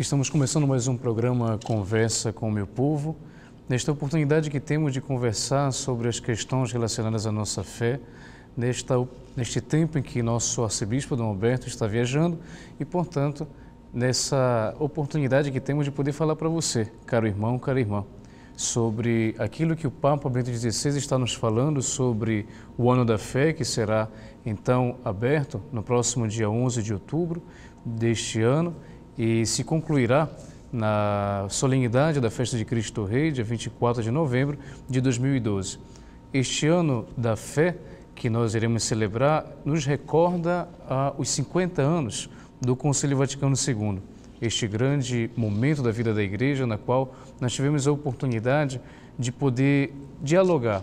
Estamos começando mais um programa Conversa com o Meu Povo. Nesta oportunidade que temos de conversar sobre as questões relacionadas à nossa fé, nesta, neste tempo em que nosso arcebispo Dom Alberto está viajando e, portanto, nessa oportunidade que temos de poder falar para você, caro irmão, cara irmã, sobre aquilo que o Papa Bento XVI está nos falando sobre o ano da fé, que será então aberto no próximo dia 11 de outubro deste ano e se concluirá na solenidade da Festa de Cristo Rei, dia 24 de novembro de 2012. Este ano da fé que nós iremos celebrar nos recorda ah, os 50 anos do Concílio Vaticano II, este grande momento da vida da Igreja, na qual nós tivemos a oportunidade de poder dialogar,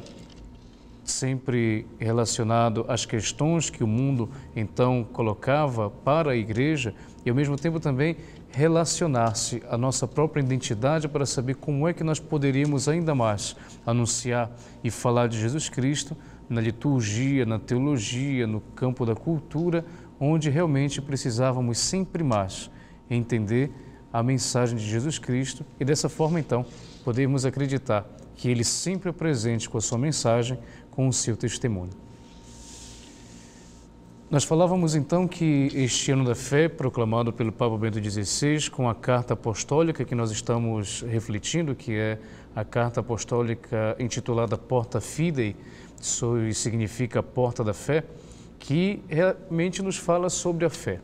sempre relacionado às questões que o mundo então colocava para a Igreja e, ao mesmo tempo, também relacionar-se à nossa própria identidade para saber como é que nós poderíamos ainda mais anunciar e falar de Jesus Cristo na liturgia, na teologia, no campo da cultura, onde realmente precisávamos sempre mais entender a mensagem de Jesus Cristo e dessa forma então podermos acreditar que ele sempre é presente com a sua mensagem, com o seu testemunho. Nós falávamos então que este ano da fé, proclamado pelo Papa Bento XVI, com a carta apostólica que nós estamos refletindo, que é a carta apostólica intitulada Porta Fidei, que significa Porta da Fé, que realmente nos fala sobre a fé.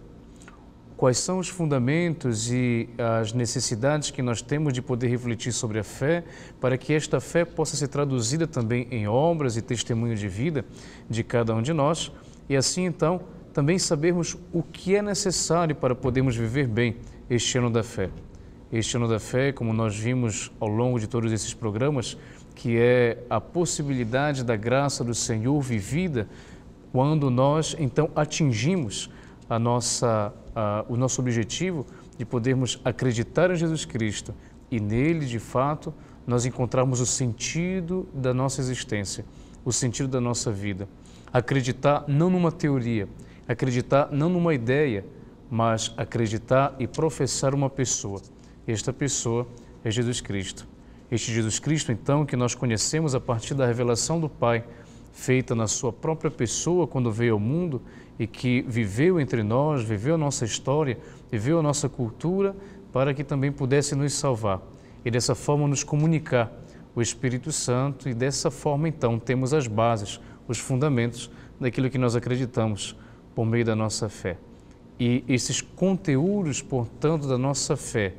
Quais são os fundamentos e as necessidades que nós temos de poder refletir sobre a fé, para que esta fé possa ser traduzida também em obras e testemunho de vida de cada um de nós e assim então também sabermos o que é necessário para podermos viver bem este ano da fé. Este ano da fé, como nós vimos ao longo de todos esses programas, que é a possibilidade da graça do Senhor vivida quando nós então atingimos a nossa, a, o nosso objetivo de podermos acreditar em Jesus Cristo e nele, de fato, nós encontrarmos o sentido da nossa existência, o sentido da nossa vida. Acreditar não numa teoria, acreditar não numa ideia, mas acreditar e professar uma pessoa. Esta pessoa é Jesus Cristo. Este Jesus Cristo, então, que nós conhecemos a partir da revelação do Pai, feita na sua própria pessoa quando veio ao mundo e que viveu entre nós, viveu a nossa história, viveu a nossa cultura, para que também pudesse nos salvar e dessa forma nos comunicar o Espírito Santo e dessa forma então temos as bases os fundamentos daquilo que nós acreditamos por meio da nossa fé. E esses conteúdos, portanto, da nossa fé,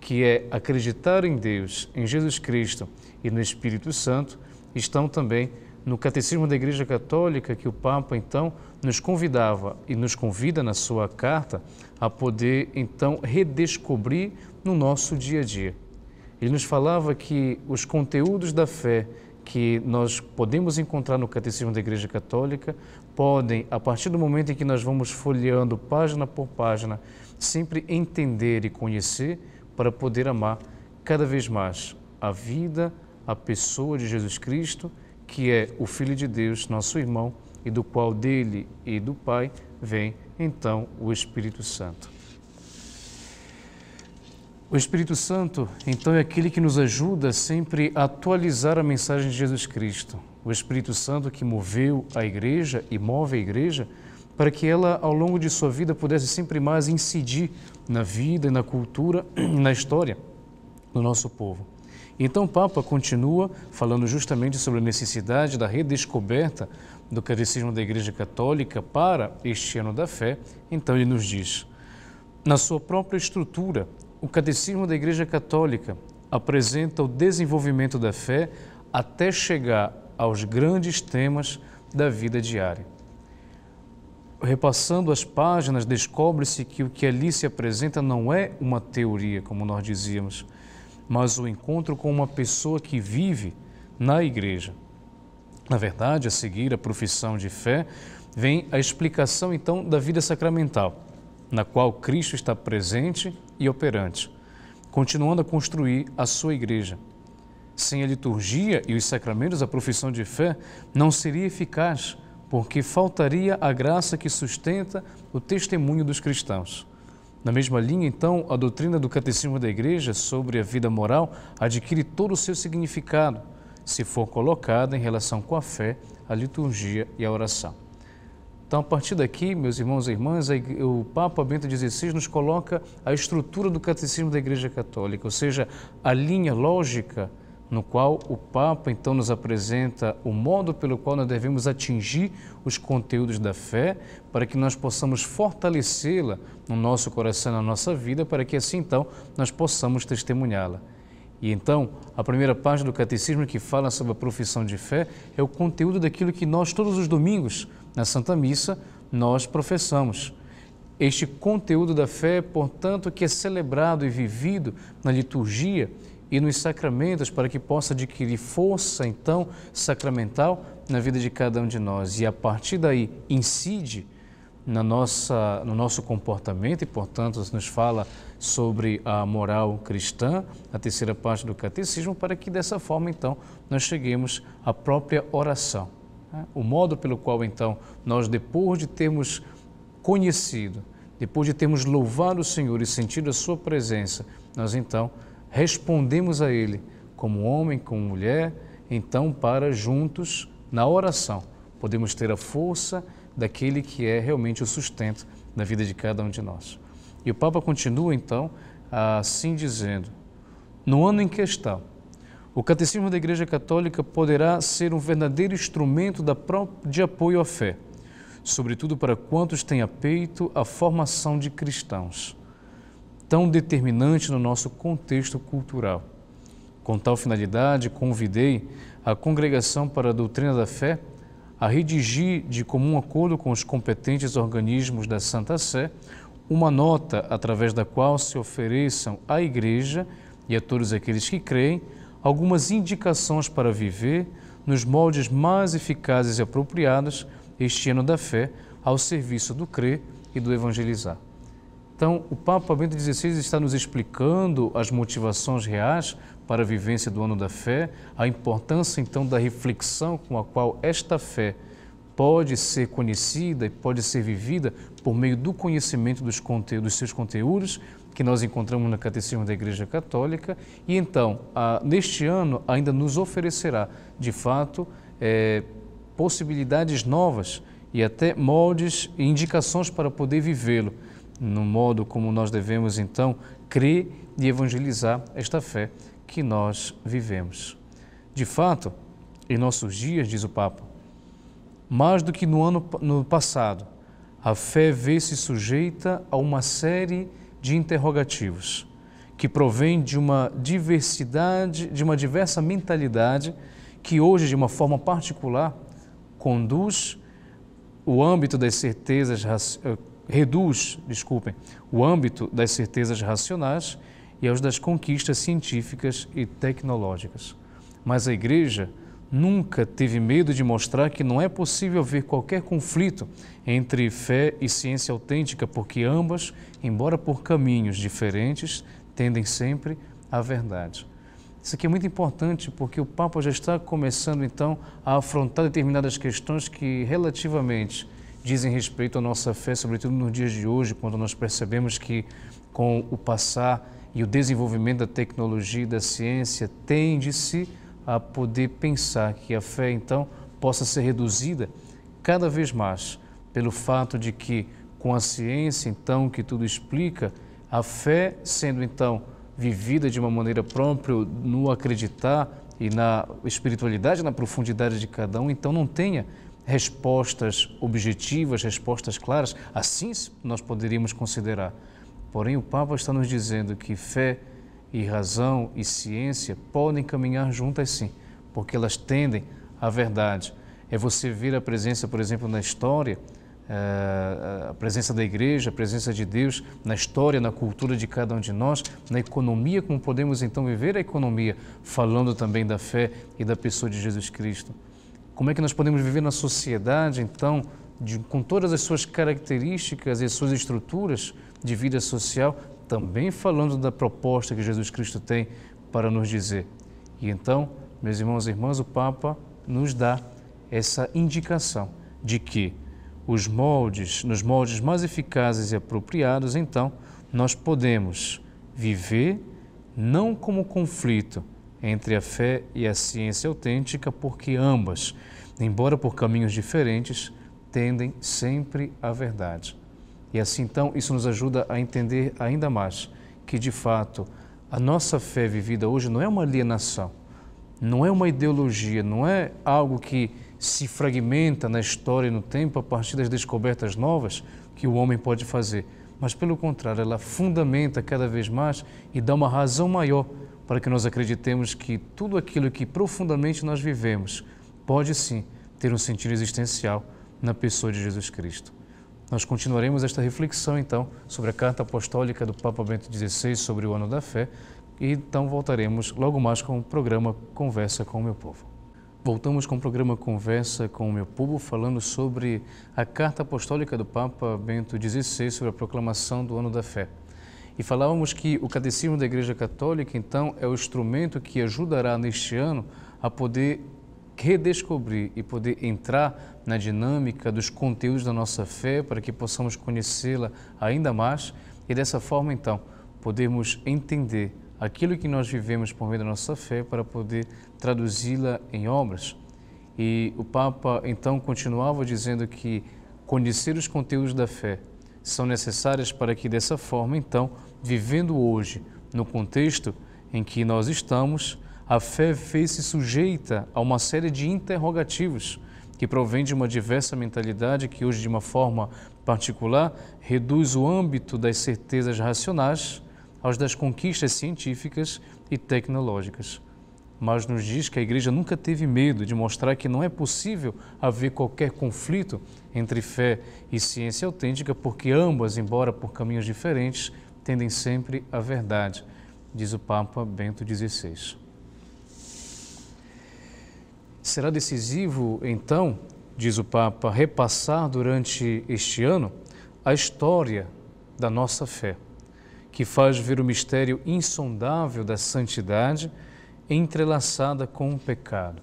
que é acreditar em Deus, em Jesus Cristo e no Espírito Santo, estão também no Catecismo da Igreja Católica, que o Papa então nos convidava e nos convida na sua carta a poder então redescobrir no nosso dia a dia. Ele nos falava que os conteúdos da fé que nós podemos encontrar no Catecismo da Igreja Católica, podem, a partir do momento em que nós vamos folheando página por página, sempre entender e conhecer para poder amar cada vez mais a vida, a pessoa de Jesus Cristo, que é o Filho de Deus, nosso irmão, e do qual dele e do Pai vem então o Espírito Santo. O Espírito Santo, então, é aquele que nos ajuda sempre a atualizar a mensagem de Jesus Cristo. O Espírito Santo que moveu a igreja e move a igreja para que ela, ao longo de sua vida, pudesse sempre mais incidir na vida, na cultura, na história do nosso povo. Então, o Papa continua falando justamente sobre a necessidade da redescoberta do Catecismo da Igreja Católica para este ano da fé. Então, ele nos diz: na sua própria estrutura, o Catecismo da Igreja Católica apresenta o desenvolvimento da fé até chegar aos grandes temas da vida diária. Repassando as páginas, descobre-se que o que ali se apresenta não é uma teoria, como nós dizíamos, mas o encontro com uma pessoa que vive na igreja. Na verdade, a seguir a profissão de fé, vem a explicação então da vida sacramental, na qual Cristo está presente e operante, continuando a construir a sua igreja. Sem a liturgia e os sacramentos, a profissão de fé não seria eficaz, porque faltaria a graça que sustenta o testemunho dos cristãos. Na mesma linha, então, a doutrina do Catecismo da Igreja sobre a vida moral adquire todo o seu significado, se for colocada em relação com a fé, a liturgia e a oração. Então, a partir daqui, meus irmãos e irmãs, o Papa Bento XVI nos coloca a estrutura do catecismo da Igreja Católica, ou seja, a linha lógica no qual o Papa então nos apresenta o modo pelo qual nós devemos atingir os conteúdos da fé, para que nós possamos fortalecê-la no nosso coração, na nossa vida, para que assim então nós possamos testemunhá-la. E então, a primeira página do Catecismo que fala sobre a profissão de fé é o conteúdo daquilo que nós todos os domingos na Santa Missa, nós professamos. Este conteúdo da fé, portanto, que é celebrado e vivido na liturgia e nos sacramentos, para que possa adquirir força, então, sacramental na vida de cada um de nós. E a partir daí incide na nossa, no nosso comportamento e, portanto, nos fala sobre a moral cristã, a terceira parte do catecismo, para que dessa forma, então, nós cheguemos à própria oração. O modo pelo qual, então, nós, depois de termos conhecido, depois de termos louvado o Senhor e sentido a Sua presença, nós então respondemos a Ele como homem, como mulher, então, para juntos, na oração, podemos ter a força daquele que é realmente o sustento da vida de cada um de nós. E o Papa continua, então, assim dizendo: no ano em questão, o Catecismo da Igreja Católica poderá ser um verdadeiro instrumento de apoio à fé, sobretudo para quantos têm a peito a formação de cristãos, tão determinante no nosso contexto cultural. Com tal finalidade, convidei a Congregação para a Doutrina da Fé a redigir, de comum acordo com os competentes organismos da Santa Sé, uma nota através da qual se ofereçam à Igreja e a todos aqueles que creem algumas indicações para viver nos moldes mais eficazes e apropriados este ano da fé ao serviço do crer e do evangelizar. Então, o Papa Bento XVI está nos explicando as motivações reais para a vivência do ano da fé, a importância então da reflexão com a qual esta fé pode ser conhecida e pode ser vivida por meio do conhecimento dos, conteúdos, dos seus conteúdos que nós encontramos no Catecismo da Igreja Católica, e então, a, neste ano, ainda nos oferecerá, de fato, é, possibilidades novas e até moldes e indicações para poder vivê-lo, no modo como nós devemos, então, crer e evangelizar esta fé que nós vivemos. De fato, em nossos dias, diz o Papa, mais do que no ano no passado, a fé vê-se sujeita a uma série de de interrogativos, que provém de uma diversidade, de uma diversa mentalidade que hoje, de uma forma particular, conduz o âmbito das certezas, eh, reduz, desculpem, o âmbito das certezas racionais e aos das conquistas científicas e tecnológicas. Mas a Igreja, Nunca teve medo de mostrar que não é possível haver qualquer conflito entre fé e ciência autêntica, porque ambas, embora por caminhos diferentes, tendem sempre à verdade. Isso aqui é muito importante porque o Papa já está começando então a afrontar determinadas questões que relativamente dizem respeito à nossa fé, sobretudo nos dias de hoje, quando nós percebemos que com o passar e o desenvolvimento da tecnologia e da ciência tende-se a poder pensar que a fé então possa ser reduzida cada vez mais pelo fato de que com a ciência então que tudo explica, a fé sendo então vivida de uma maneira própria no acreditar e na espiritualidade, na profundidade de cada um, então não tenha respostas objetivas, respostas claras, assim nós poderíamos considerar. Porém, o Papa está nos dizendo que fé e razão e ciência podem caminhar juntas sim, porque elas tendem à verdade. É você ver a presença, por exemplo, na história, eh, a presença da igreja, a presença de Deus na história, na cultura de cada um de nós, na economia, como podemos então viver a economia, falando também da fé e da pessoa de Jesus Cristo. Como é que nós podemos viver na sociedade, então, de, com todas as suas características e as suas estruturas de vida social, também falando da proposta que Jesus Cristo tem para nos dizer. E então, meus irmãos e irmãs, o Papa nos dá essa indicação de que os moldes, nos moldes mais eficazes e apropriados, então, nós podemos viver não como conflito entre a fé e a ciência autêntica, porque ambas, embora por caminhos diferentes, tendem sempre à verdade. E assim, então, isso nos ajuda a entender ainda mais que, de fato, a nossa fé vivida hoje não é uma alienação, não é uma ideologia, não é algo que se fragmenta na história e no tempo a partir das descobertas novas que o homem pode fazer, mas pelo contrário, ela fundamenta cada vez mais e dá uma razão maior para que nós acreditemos que tudo aquilo que profundamente nós vivemos pode sim ter um sentido existencial na pessoa de Jesus Cristo. Nós continuaremos esta reflexão, então, sobre a carta apostólica do Papa Bento XVI sobre o ano da fé, e então voltaremos logo mais com o programa Conversa com o Meu Povo. Voltamos com o programa Conversa com o Meu Povo, falando sobre a carta apostólica do Papa Bento XVI sobre a proclamação do ano da fé. E falávamos que o Catecismo da Igreja Católica, então, é o instrumento que ajudará neste ano a poder redescobrir e poder entrar na dinâmica dos conteúdos da nossa fé para que possamos conhecê-la ainda mais e dessa forma então podemos entender aquilo que nós vivemos por meio da nossa fé para poder traduzi-la em obras. E o Papa então continuava dizendo que conhecer os conteúdos da fé são necessárias para que dessa forma então, vivendo hoje no contexto em que nós estamos, a fé fez-se sujeita a uma série de interrogativos que provém de uma diversa mentalidade que hoje, de uma forma particular, reduz o âmbito das certezas racionais aos das conquistas científicas e tecnológicas. Mas nos diz que a igreja nunca teve medo de mostrar que não é possível haver qualquer conflito entre fé e ciência autêntica, porque ambas, embora por caminhos diferentes, tendem sempre à verdade, diz o Papa Bento XVI. Será decisivo, então, diz o Papa, repassar durante este ano a história da nossa fé, que faz ver o mistério insondável da santidade entrelaçada com o pecado.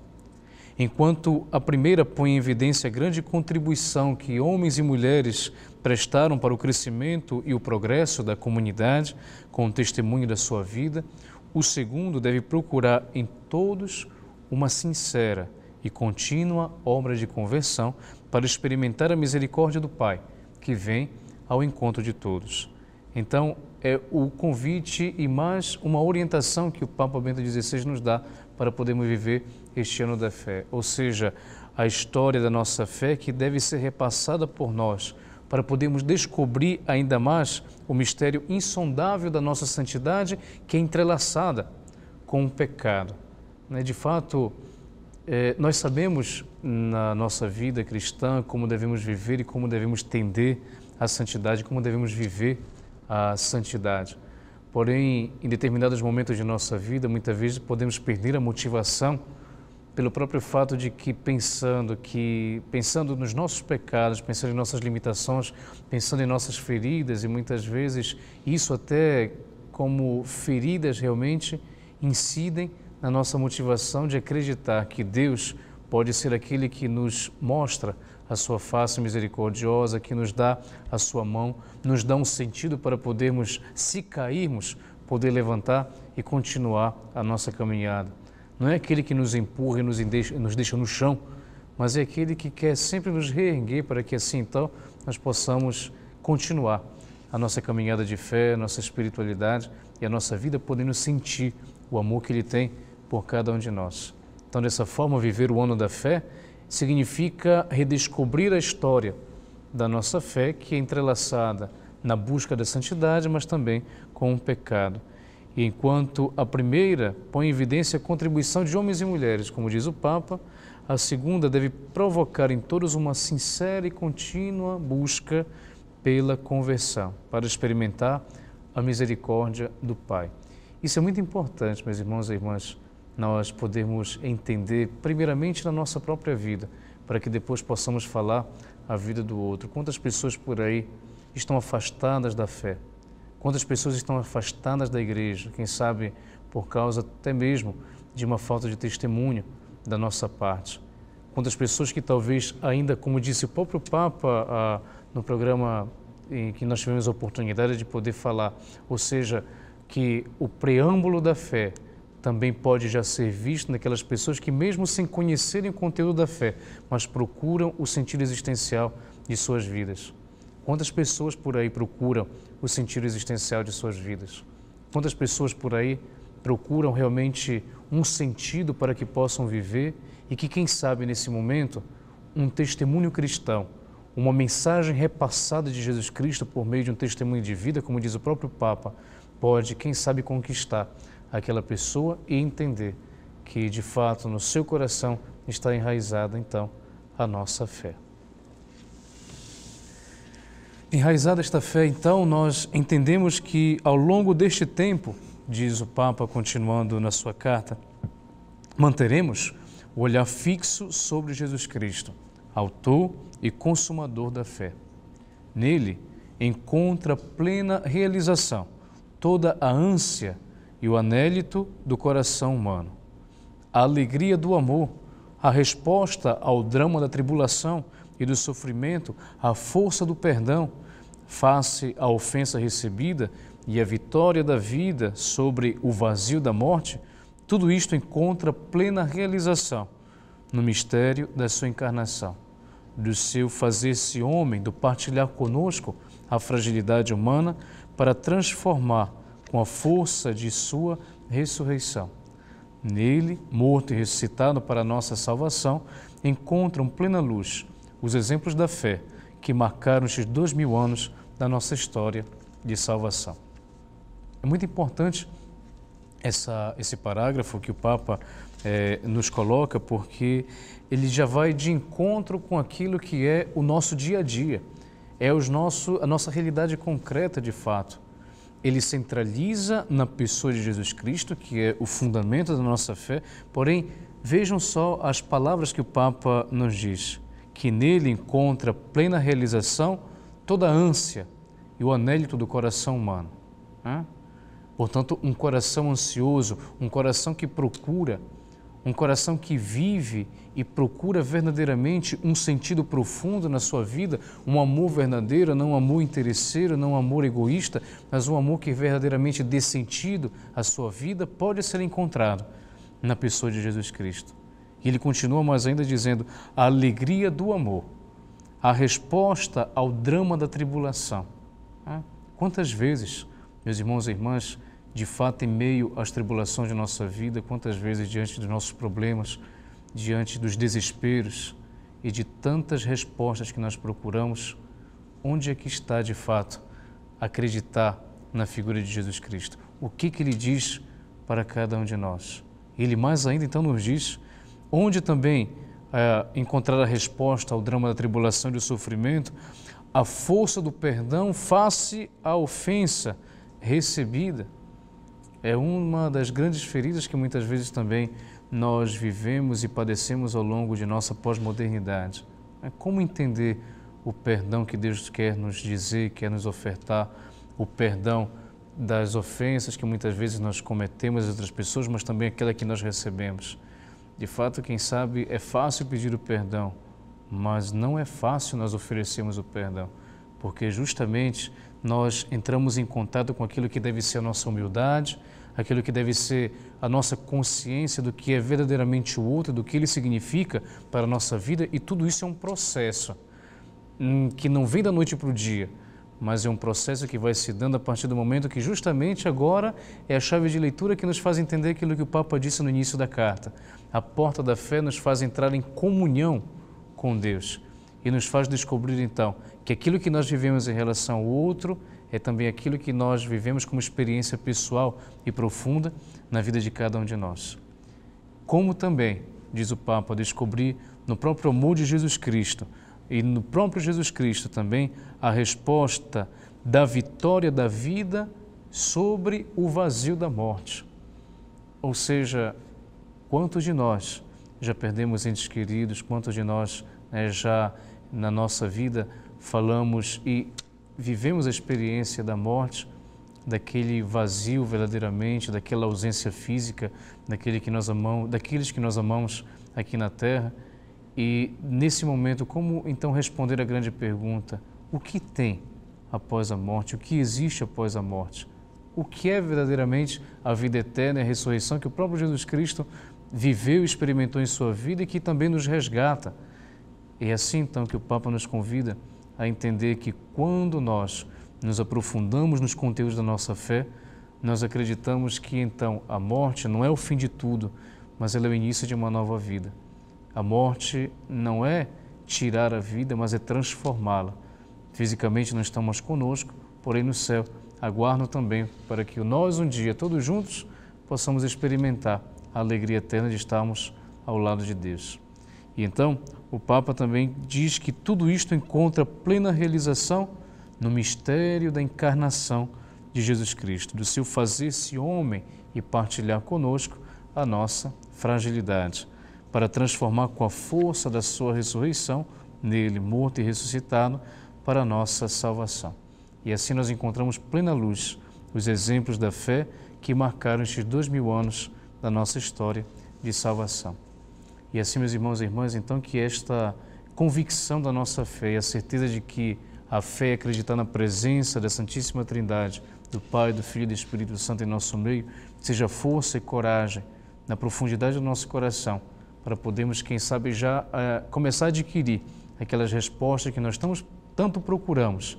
Enquanto a primeira põe em evidência a grande contribuição que homens e mulheres prestaram para o crescimento e o progresso da comunidade, com o testemunho da sua vida, o segundo deve procurar em todos os uma sincera e contínua obra de conversão para experimentar a misericórdia do Pai, que vem ao encontro de todos. Então, é o convite e mais uma orientação que o Papa Bento XVI nos dá para podermos viver este ano da fé, ou seja, a história da nossa fé que deve ser repassada por nós para podermos descobrir ainda mais o mistério insondável da nossa santidade que é entrelaçada com o pecado. Né? De fato, é, nós sabemos na nossa vida cristã como devemos viver e como devemos tender a santidade, como devemos viver a santidade. Porém, em determinados momentos de nossa vida, muitas vezes podemos perder a motivação pelo próprio fato de que pensando que pensando nos nossos pecados, pensando em nossas limitações, pensando em nossas feridas e muitas vezes isso até como feridas realmente incidem na nossa motivação de acreditar que Deus pode ser aquele que nos mostra a sua face misericordiosa, que nos dá a sua mão, nos dá um sentido para podermos, se cairmos, poder levantar e continuar a nossa caminhada. Não é aquele que nos empurra e nos deixa, nos deixa no chão, mas é aquele que quer sempre nos reerguer para que assim então nós possamos continuar a nossa caminhada de fé, a nossa espiritualidade e a nossa vida, podendo sentir o amor que Ele tem por cada um de nós. Então, dessa forma, viver o ano da fé significa redescobrir a história da nossa fé, que é entrelaçada na busca da santidade, mas também com o pecado. E enquanto a primeira põe em evidência a contribuição de homens e mulheres, como diz o Papa, a segunda deve provocar em todos uma sincera e contínua busca pela conversão, para experimentar a misericórdia do Pai. Isso é muito importante, meus irmãos e irmãs, nós podemos entender, primeiramente na nossa própria vida, para que depois possamos falar a vida do outro. Quantas pessoas por aí estão afastadas da fé? Quantas pessoas estão afastadas da igreja? Quem sabe por causa até mesmo de uma falta de testemunho da nossa parte? Quantas pessoas que talvez ainda, como disse o próprio Papa ah, no programa em que nós tivemos a oportunidade de poder falar, ou seja, que o preâmbulo da fé também pode já ser visto naquelas pessoas que, mesmo sem conhecerem o conteúdo da fé, mas procuram o sentido existencial de suas vidas. Quantas pessoas por aí procuram o sentido existencial de suas vidas? Quantas pessoas por aí procuram realmente um sentido para que possam viver e que, quem sabe, nesse momento, um testemunho cristão, uma mensagem repassada de Jesus Cristo por meio de um testemunho de vida, como diz o próprio Papa, pode, quem sabe, conquistar aquela pessoa e entender que de fato no seu coração está enraizada então a nossa fé. Enraizada esta fé, então, nós entendemos que ao longo deste tempo, diz o Papa continuando na sua carta, manteremos o olhar fixo sobre Jesus Cristo, autor e consumador da fé. Nele encontra plena realização toda a ânsia e o anélito do coração humano. A alegria do amor, a resposta ao drama da tribulação e do sofrimento, a força do perdão face à ofensa recebida e a vitória da vida sobre o vazio da morte, tudo isto encontra plena realização no mistério da sua encarnação, do seu fazer-se homem, do partilhar conosco a fragilidade humana para transformar com a força de Sua ressurreição. Nele, morto e ressuscitado para a nossa salvação, encontram plena luz os exemplos da fé que marcaram estes dois mil anos da nossa história de salvação. É muito importante essa, esse parágrafo que o Papa eh, nos coloca, porque ele já vai de encontro com aquilo que é o nosso dia a dia, é os nosso, a nossa realidade concreta de fato ele centraliza na pessoa de Jesus Cristo, que é o fundamento da nossa fé. Porém, vejam só as palavras que o Papa nos diz, que nele encontra plena realização toda a ânsia e o anélito do coração humano. Né? Portanto, um coração ansioso, um coração que procura um coração que vive e procura verdadeiramente um sentido profundo na sua vida, um amor verdadeiro, não um amor interesseiro, não um amor egoísta, mas um amor que verdadeiramente dê sentido à sua vida, pode ser encontrado na pessoa de Jesus Cristo. E ele continua mais ainda dizendo: a alegria do amor, a resposta ao drama da tribulação. Ah, quantas vezes, meus irmãos e irmãs, de fato, em meio às tribulações de nossa vida, quantas vezes diante dos nossos problemas, diante dos desesperos e de tantas respostas que nós procuramos, onde é que está de fato acreditar na figura de Jesus Cristo? O que que ele diz para cada um de nós? Ele mais ainda então nos diz onde também é, encontrar a resposta ao drama da tribulação e do sofrimento, a força do perdão face à ofensa recebida é uma das grandes feridas que muitas vezes também nós vivemos e padecemos ao longo de nossa pós-modernidade. É como entender o perdão que Deus quer nos dizer, quer nos ofertar, o perdão das ofensas que muitas vezes nós cometemos às outras pessoas, mas também aquela que nós recebemos. De fato, quem sabe é fácil pedir o perdão, mas não é fácil nós oferecermos o perdão, porque justamente nós entramos em contato com aquilo que deve ser a nossa humildade, aquilo que deve ser a nossa consciência do que é verdadeiramente o outro, do que ele significa para a nossa vida, e tudo isso é um processo hum, que não vem da noite para o dia, mas é um processo que vai se dando a partir do momento que, justamente agora, é a chave de leitura que nos faz entender aquilo que o Papa disse no início da carta. A porta da fé nos faz entrar em comunhão com Deus e nos faz descobrir então que aquilo que nós vivemos em relação ao outro é também aquilo que nós vivemos como experiência pessoal e profunda na vida de cada um de nós. Como também, diz o Papa, descobrir no próprio amor de Jesus Cristo e no próprio Jesus Cristo também a resposta da vitória da vida sobre o vazio da morte. Ou seja, quantos de nós já perdemos entes queridos, quantos de nós né, já na nossa vida falamos e vivemos a experiência da morte, daquele vazio verdadeiramente, daquela ausência física, daquele que nós amamos, daqueles que nós amamos aqui na terra. E nesse momento, como então responder à grande pergunta: o que tem após a morte? O que existe após a morte? O que é verdadeiramente a vida eterna e a ressurreição que o próprio Jesus Cristo viveu e experimentou em sua vida e que também nos resgata? E é assim então que o Papa nos convida a entender que quando nós nos aprofundamos nos conteúdos da nossa fé, nós acreditamos que então a morte não é o fim de tudo, mas ela é o início de uma nova vida. A morte não é tirar a vida, mas é transformá-la. Fisicamente não estamos conosco, porém no céu aguardo também para que nós um dia, todos juntos, possamos experimentar a alegria eterna de estarmos ao lado de Deus. E então, o Papa também diz que tudo isto encontra plena realização no mistério da encarnação de Jesus Cristo, do seu fazer-se homem e partilhar conosco a nossa fragilidade, para transformar com a força da sua ressurreição, nele morto e ressuscitado, para a nossa salvação. E assim nós encontramos plena luz os exemplos da fé que marcaram estes dois mil anos da nossa história de salvação. E assim, meus irmãos e irmãs, então que esta convicção da nossa fé a certeza de que a fé é acreditar na presença da Santíssima Trindade, do Pai, do Filho e do Espírito Santo em nosso meio, seja força e coragem na profundidade do nosso coração, para podermos, quem sabe, já uh, começar a adquirir aquelas respostas que nós estamos, tanto procuramos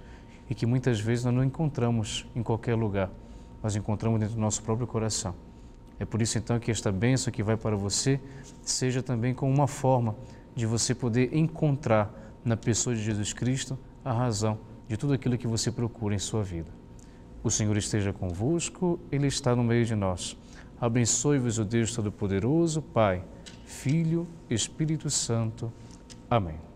e que muitas vezes nós não encontramos em qualquer lugar, nós encontramos dentro do nosso próprio coração. É por isso então que esta bênção que vai para você seja também como uma forma de você poder encontrar na pessoa de Jesus Cristo a razão de tudo aquilo que você procura em sua vida. O Senhor esteja convosco, Ele está no meio de nós. Abençoe-vos o Deus Todo-Poderoso, Pai, Filho, Espírito Santo. Amém.